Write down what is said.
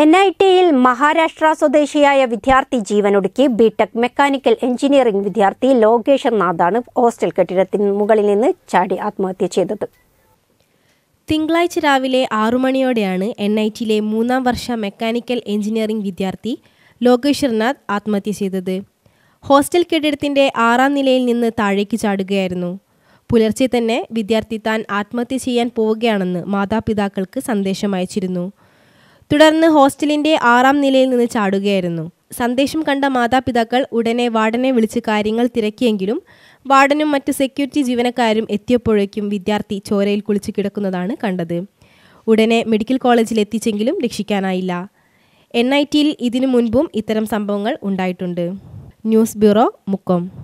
N I ടിയിൽ മഹാരാഷ്ട്ര സ്വദേശിയായ വിദ്യാർത്ഥി ജീവനൊടുക്കി ബിടെക് മെക്കാനിക്കൽ എഞ്ചിനീയറിംഗ് വിദ്യാർത്ഥി ലോകേഷൻ നാഥാണ് ഹോസ്റ്റൽ കെട്ടിടത്തിന് മുകളിൽ നിന്ന് ചാടി ആത്മഹത്യ ചെയ്തത് തിങ്കളാഴ്ച രാവിലെ ആറു മണിയോടെയാണ് എൻ ഐ ടിയിലെ മൂന്നാം വർഷ മെക്കാനിക്കൽ എഞ്ചിനീയറിംഗ് വിദ്യാർത്ഥി ലോകേശ്വർനാഥ് ആത്മഹത്യ ചെയ്തത് ഹോസ്റ്റൽ കെട്ടിടത്തിന്റെ ആറാം നിലയിൽ നിന്ന് താഴേക്ക് ചാടുകയായിരുന്നു പുലർച്ചെ തന്നെ വിദ്യാർത്ഥി താൻ ആത്മഹത്യ ചെയ്യാൻ പോവുകയാണെന്ന് മാതാപിതാക്കൾക്ക് സന്ദേശം അയച്ചിരുന്നു തുടർന്ന് ഹോസ്റ്റലിന്റെ ആറാം നിലയിൽ നിന്ന് ചാടുകയായിരുന്നു സന്ദേശം കണ്ട മാതാപിതാക്കൾ ഉടനെ വാർഡനെ വിളിച്ച് കാര്യങ്ങൾ തിരക്കിയെങ്കിലും വാർഡനും മറ്റ് സെക്യൂരിറ്റി ജീവനക്കാരും എത്തിയപ്പോഴേക്കും വിദ്യാർത്ഥി ചോരയിൽ കുളിച്ച് കിടക്കുന്നതാണ് കണ്ടത് ഉടനെ മെഡിക്കൽ കോളേജിൽ എത്തിച്ചെങ്കിലും രക്ഷിക്കാനായില്ല എൻ ഐ ടിയിൽ ഇതിനു മുൻപും ഇത്തരം സംഭവങ്ങൾ ഉണ്ടായിട്ടുണ്ട് ന്യൂസ് ബ്യൂറോ മുക്കം